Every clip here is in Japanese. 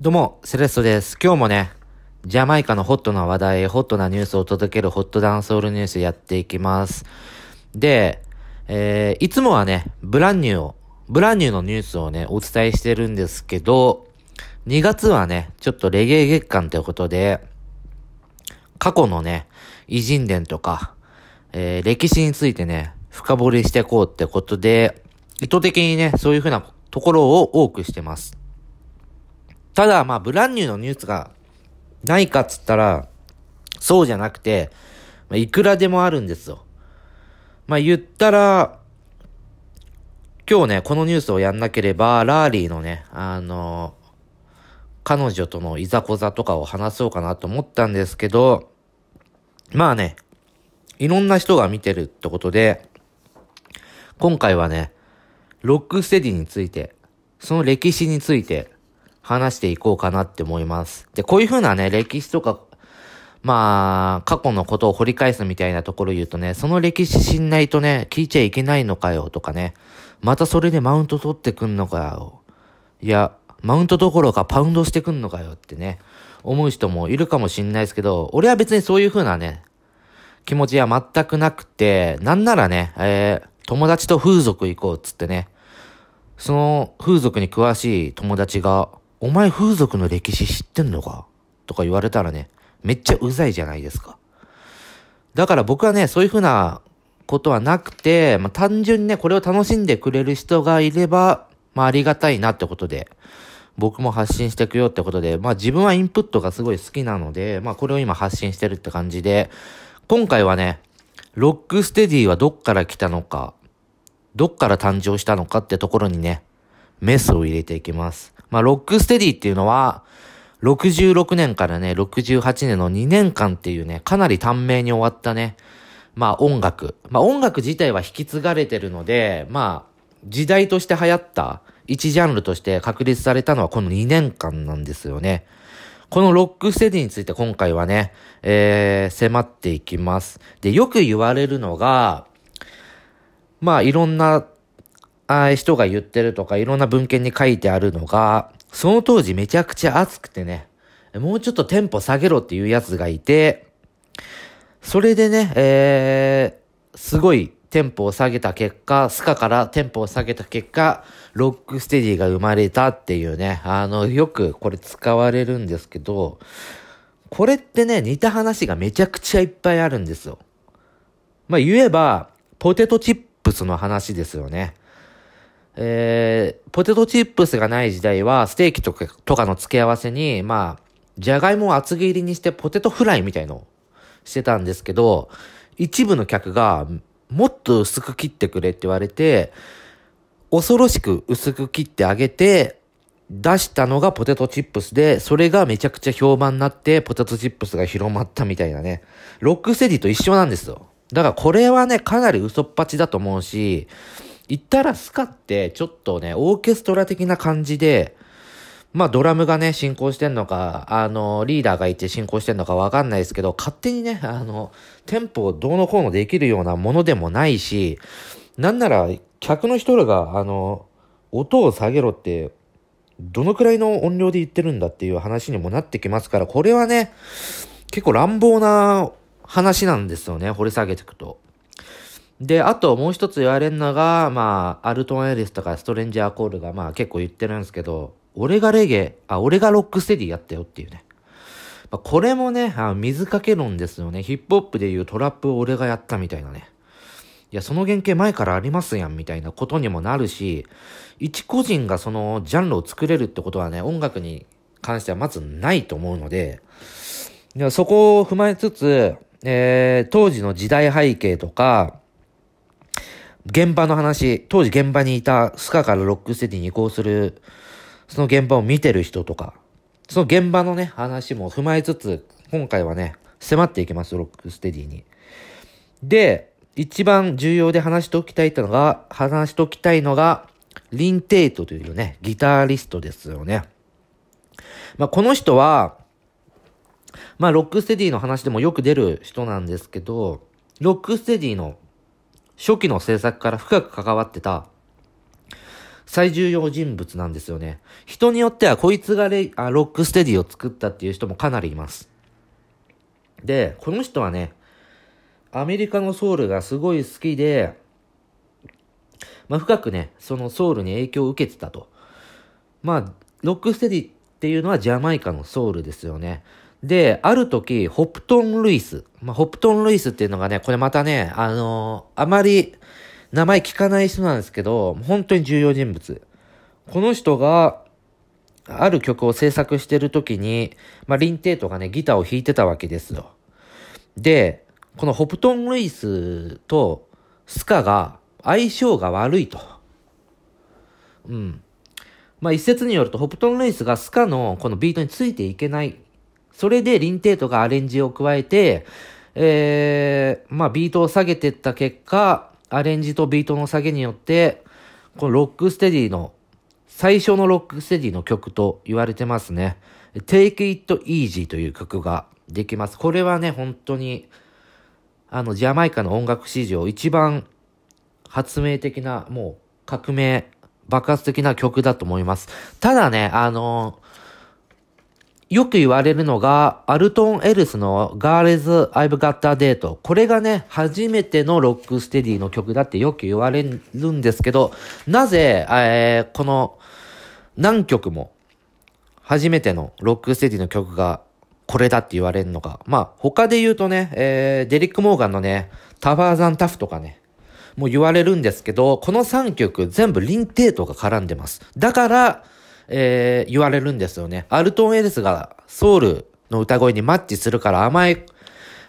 どうも、セレストです。今日もね、ジャマイカのホットな話題、ホットなニュースを届けるホットダンスオールニュースやっていきます。で、えー、いつもはね、ブランニューを、ブランニューのニュースをね、お伝えしてるんですけど、2月はね、ちょっとレゲエ月間ということで、過去のね、偉人伝とか、えー、歴史についてね、深掘りしていこうってことで、意図的にね、そういうふうなところを多くしてます。ただ、まあ、ブランニューのニュースがないかっつったら、そうじゃなくて、まあ、いくらでもあるんですよ。まあ、言ったら、今日ね、このニュースをやんなければ、ラーリーのね、あの彼女とのいざこざとかを話そうかなと思ったんですけど、まあね、いろんな人が見てるってことで、今回はね、ロックステディについて、その歴史について、話していこうかなって思います。で、こういうふうなね、歴史とか、まあ、過去のことを掘り返すみたいなところ言うとね、その歴史知んないとね、聞いちゃいけないのかよとかね、またそれでマウント取ってくんのかよ。いや、マウントどころかパウンドしてくんのかよってね、思う人もいるかもしんないですけど、俺は別にそういう風なね、気持ちは全くなくて、なんならね、えー、友達と風俗行こうっつってね、その風俗に詳しい友達が、お前風俗の歴史知ってんのかとか言われたらね、めっちゃうざいじゃないですか。だから僕はね、そういうふうなことはなくて、まあ、単純にね、これを楽しんでくれる人がいれば、まあ、ありがたいなってことで、僕も発信していくよってことで、まあ、自分はインプットがすごい好きなので、まあ、これを今発信してるって感じで、今回はね、ロックステディはどっから来たのか、どっから誕生したのかってところにね、メスを入れていきます。まあ、ロックステディっていうのは、66年からね、68年の2年間っていうね、かなり短命に終わったね、まあ音楽。まあ音楽自体は引き継がれてるので、まあ、時代として流行った、一ジャンルとして確立されたのはこの2年間なんですよね。このロックステディについて今回はね、えー、迫っていきます。で、よく言われるのが、まあいろんなあ人が言ってるとかいろんな文献に書いてあるのが、その当時めちゃくちゃ暑くてね、もうちょっとテンポ下げろっていうやつがいて、それでね、えー、すごいテンポを下げた結果、スカからテンポを下げた結果、ロックステディが生まれたっていうね、あの、よくこれ使われるんですけど、これってね、似た話がめちゃくちゃいっぱいあるんですよ。まあ、言えば、ポテトチップスの話ですよね。えー、ポテトチップスがない時代は、ステーキとかとかの付け合わせに、まあ、じゃがいもを厚切りにしてポテトフライみたいのをしてたんですけど、一部の客が、もっと薄く切ってくれって言われて、恐ろしく薄く切ってあげて、出したのがポテトチップスで、それがめちゃくちゃ評判になって、ポテトチップスが広まったみたいなね。ロックセディと一緒なんですよ。だからこれはね、かなり嘘っぱちだと思うし、行ったらスカってちょっとね、オーケストラ的な感じで、まあドラムがね、進行してんのか、あの、リーダーがいて進行してんのかわかんないですけど、勝手にね、あの、テンポをどうのこうのできるようなものでもないし、なんなら、客の人らが、あの、音を下げろって、どのくらいの音量で言ってるんだっていう話にもなってきますから、これはね、結構乱暴な話なんですよね、掘り下げていくと。で、あともう一つ言われるのが、まあ、アルトン・エリスとかストレンジャー・コールがまあ結構言ってるんですけど、俺がレゲエ、あ、俺がロックステディやったよっていうね。まあ、これもね、あ水かけ論ですよね。ヒップホップでいうトラップを俺がやったみたいなね。いや、その原型前からありますやんみたいなことにもなるし、一個人がそのジャンルを作れるってことはね、音楽に関してはまずないと思うので、でそこを踏まえつつ、えー、当時の時代背景とか、現場の話、当時現場にいたスカからロックステディに移行する、その現場を見てる人とか、その現場のね、話も踏まえつつ、今回はね、迫っていきます、ロックステディに。で、一番重要で話しておきたいのが、話しておきたいのが、リン・テイトというね、ギタリストですよね。まあ、この人は、まあ、ロックステディの話でもよく出る人なんですけど、ロックステディの初期の制作から深く関わってた最重要人物なんですよね。人によってはこいつがレあロックステディを作ったっていう人もかなりいます。で、この人はね、アメリカのソウルがすごい好きで、まあ、深くね、そのソウルに影響を受けてたと。まあ、ロックステディっていうのはジャマイカのソウルですよね。で、ある時、ホプトン・ルイス。まあ、ホプトン・ルイスっていうのがね、これまたね、あのー、あまり名前聞かない人なんですけど、本当に重要人物。この人が、ある曲を制作してる時に、まあ、リンテートがね、ギターを弾いてたわけですよ。で、このホプトン・ルイスとスカが相性が悪いと。うん。まあ、一説によると、ホプトン・ルイスがスカのこのビートについていけないそれでリンテートがアレンジを加えて、えー、まあビートを下げてった結果、アレンジとビートの下げによって、このロックステディの、最初のロックステディの曲と言われてますね。Take It Easy という曲ができます。これはね、本当に、あの、ジャマイカの音楽史上一番発明的な、もう革命、爆発的な曲だと思います。ただね、あのーよく言われるのが、アルトン・エルスの Girls I've Got a Date。これがね、初めてのロックステディの曲だってよく言われるんですけど、なぜ、えー、この何曲も初めてのロックステディの曲がこれだって言われるのか。まあ、他で言うとね、えー、デリック・モーガンのね、タァーザン・タフとかね、もう言われるんですけど、この3曲全部リンテートが絡んでます。だから、えー、言われるんですよね。アルトン・エリスがソウルの歌声にマッチするから甘い、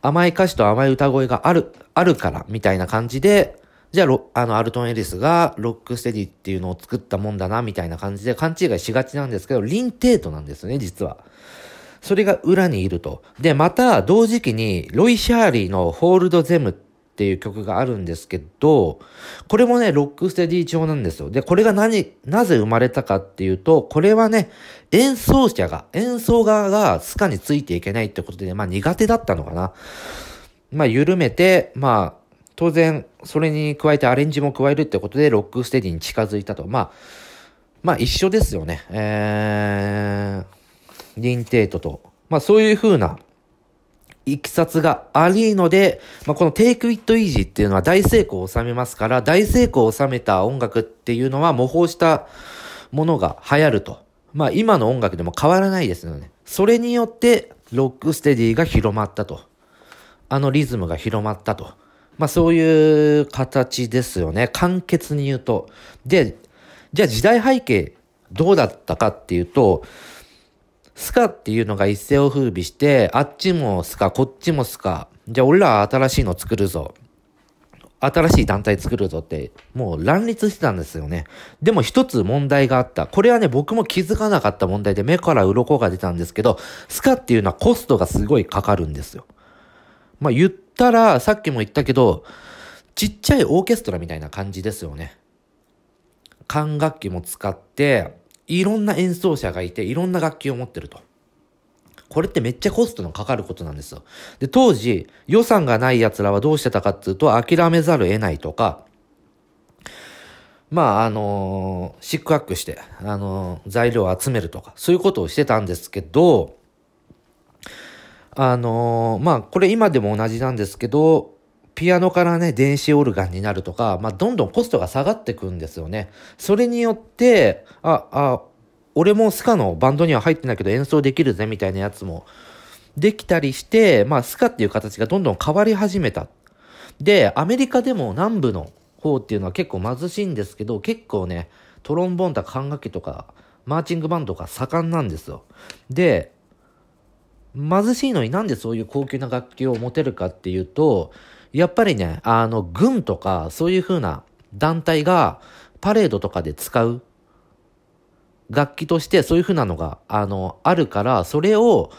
甘い歌詞と甘い歌声がある、あるから、みたいな感じで、じゃあ、あの、アルトン・エリスがロックステディっていうのを作ったもんだな、みたいな感じで勘違いしがちなんですけど、リンテートなんですね、実は。それが裏にいると。で、また、同時期に、ロイ・シャーリーのホールド・ゼムっっていう曲があるんですけど、これもね、ロックステディ調なんですよ。で、これが何、なぜ生まれたかっていうと、これはね、演奏者が、演奏側がスカについていけないってことで、まあ苦手だったのかな。まあ緩めて、まあ、当然、それに加えてアレンジも加えるってことで、ロックステディに近づいたと。まあ、まあ一緒ですよね。えー、リンテートと。まあそういう風ないきさつがありので、まあ、この Take It Easy っていうのは大成功を収めますから、大成功を収めた音楽っていうのは模倣したものが流行ると。まあ今の音楽でも変わらないですよね。それによってロックステディが広まったと。あのリズムが広まったと。まあそういう形ですよね。簡潔に言うと。で、じゃあ時代背景どうだったかっていうと、スカっていうのが一世を風靡して、あっちもスカ、こっちもスカ。じゃあ俺ら新しいの作るぞ。新しい団体作るぞって、もう乱立してたんですよね。でも一つ問題があった。これはね、僕も気づかなかった問題で目から鱗が出たんですけど、スカっていうのはコストがすごいかかるんですよ。まあ言ったら、さっきも言ったけど、ちっちゃいオーケストラみたいな感じですよね。管楽器も使って、いろんな演奏者がいて、いろんな楽器を持ってると。これってめっちゃコストのかかることなんですよ。で、当時、予算がない奴らはどうしてたかっていうと、諦めざるを得ないとか、まあ、あのー、シックアックして、あのー、材料を集めるとか、そういうことをしてたんですけど、あのー、まあ、これ今でも同じなんですけど、ピアノからね、電子オルガンになるとか、まあ、どんどんコストが下がってくんですよね。それによって、あ、あ、俺もスカのバンドには入ってないけど演奏できるぜみたいなやつもできたりして、まあ、スカっていう形がどんどん変わり始めた。で、アメリカでも南部の方っていうのは結構貧しいんですけど、結構ね、トロンボーンとか管楽器とか、マーチングバンドが盛んなんですよ。で、貧しいのになんでそういう高級な楽器を持てるかっていうと、やっぱりね、あの、軍とか、そういう風な団体が、パレードとかで使う楽器としてそういう風なのが、あの、あるから、それを、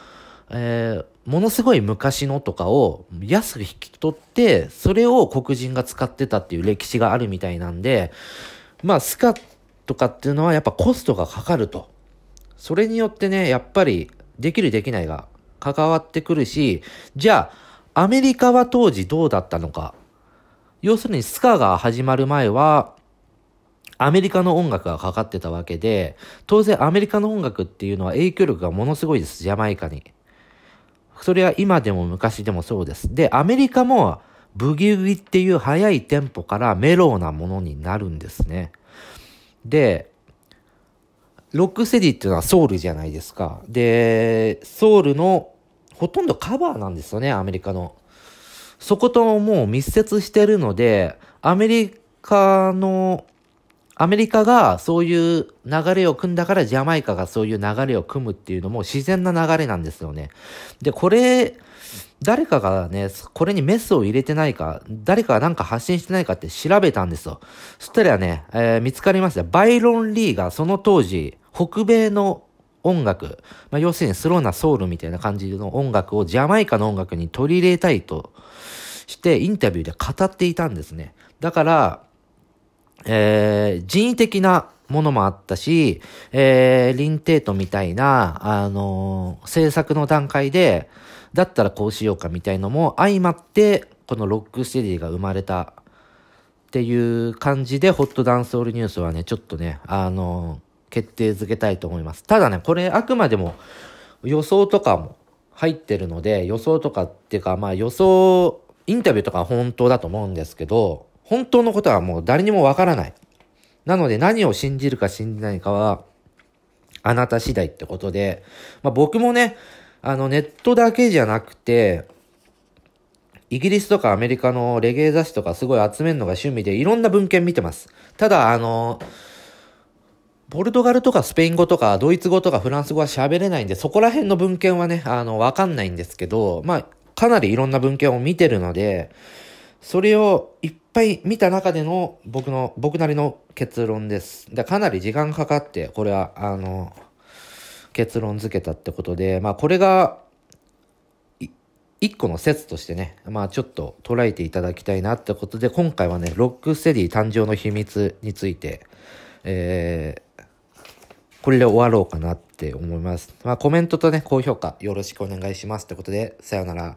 えー、ものすごい昔のとかを安く引き取って、それを黒人が使ってたっていう歴史があるみたいなんで、まあ、スカとかっていうのはやっぱコストがかかると。それによってね、やっぱりできるできないが関わってくるし、じゃあ、アメリカは当時どうだったのか。要するにスカが始まる前は、アメリカの音楽がかかってたわけで、当然アメリカの音楽っていうのは影響力がものすごいです、ジャマイカに。それは今でも昔でもそうです。で、アメリカもブギウギっていう早いテンポからメローなものになるんですね。で、ロックセディっていうのはソウルじゃないですか。で、ソウルのほとんどカバーなんですよね、アメリカの。そこともう密接してるので、アメリカの、アメリカがそういう流れを組んだからジャマイカがそういう流れを組むっていうのも自然な流れなんですよね。で、これ、誰かがね、これにメスを入れてないか、誰かがなんか発信してないかって調べたんですよ。そしたらね、えー、見つかりました。バイロン・リーがその当時、北米の音楽、まあ、要するにスローなソウルみたいな感じの音楽をジャマイカの音楽に取り入れたいとしてインタビューで語っていたんですね。だから、えー、人為的なものもあったし、えー、リンテートみたいな、あのー、制作の段階で、だったらこうしようかみたいのも相まって、このロックステディが生まれたっていう感じで、ホットダンスオールニュースはね、ちょっとね、あのー決定づけたいと思います。ただね、これあくまでも予想とかも入ってるので、予想とかっていうか、まあ予想、インタビューとかは本当だと思うんですけど、本当のことはもう誰にもわからない。なので何を信じるか信じないかは、あなた次第ってことで、まあ僕もね、あのネットだけじゃなくて、イギリスとかアメリカのレゲエ雑誌とかすごい集めるのが趣味で、いろんな文献見てます。ただ、あのポルトガルとかスペイン語とかドイツ語とかフランス語は喋れないんで、そこら辺の文献はね、あの、わかんないんですけど、まあ、かなりいろんな文献を見てるので、それをいっぱい見た中での僕の、僕なりの結論です。でかなり時間かかって、これは、あの、結論付けたってことで、まあ、これが、一個の説としてね、まあちょっと捉えていただきたいなってことで、今回はね、ロックステディ誕生の秘密について、えー、これで終わろうかなって思います。まあ、コメントとね、高評価よろしくお願いしますってことで、さよなら。